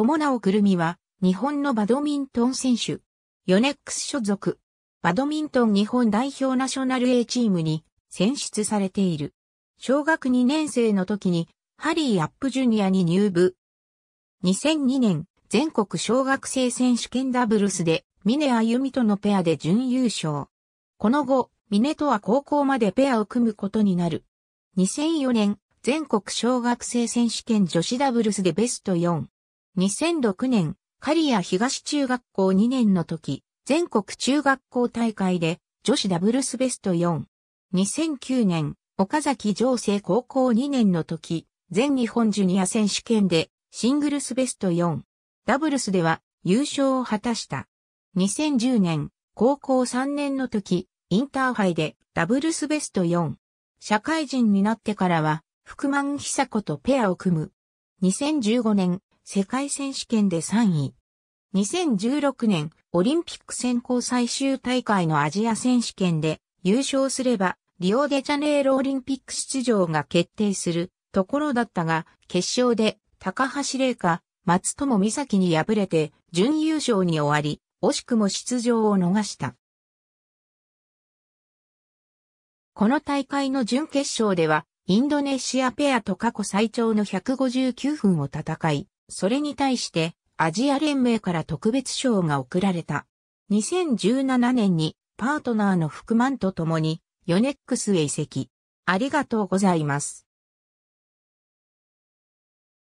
友直くるみは、日本のバドミントン選手。ヨネックス所属。バドミントン日本代表ナショナル A チームに選出されている。小学2年生の時に、ハリーアップジュニアに入部。2002年、全国小学生選手権ダブルスで、峰ア・ユミとのペアで準優勝。この後、峰とは高校までペアを組むことになる。2004年、全国小学生選手権女子ダブルスでベスト4。2006年、刈谷東中学校2年の時、全国中学校大会で女子ダブルスベスト4。2009年、岡崎城西高校2年の時、全日本ジュニア選手権でシングルスベスト4。ダブルスでは優勝を果たした。2010年、高校3年の時、インターハイでダブルスベスト4。社会人になってからは、福満久子とペアを組む。2015年、世界選手権で3位。2016年、オリンピック選考最終大会のアジア選手権で優勝すれば、リオデジャネイロオリンピック出場が決定するところだったが、決勝で高橋玲香、松友美咲に敗れて準優勝に終わり、惜しくも出場を逃した。この大会の準決勝では、インドネシアペアと過去最長の159分を戦い、それに対して、アジア連盟から特別賞が贈られた。2017年にパートナーの福満と共にヨネックスへ移籍。ありがとうございます。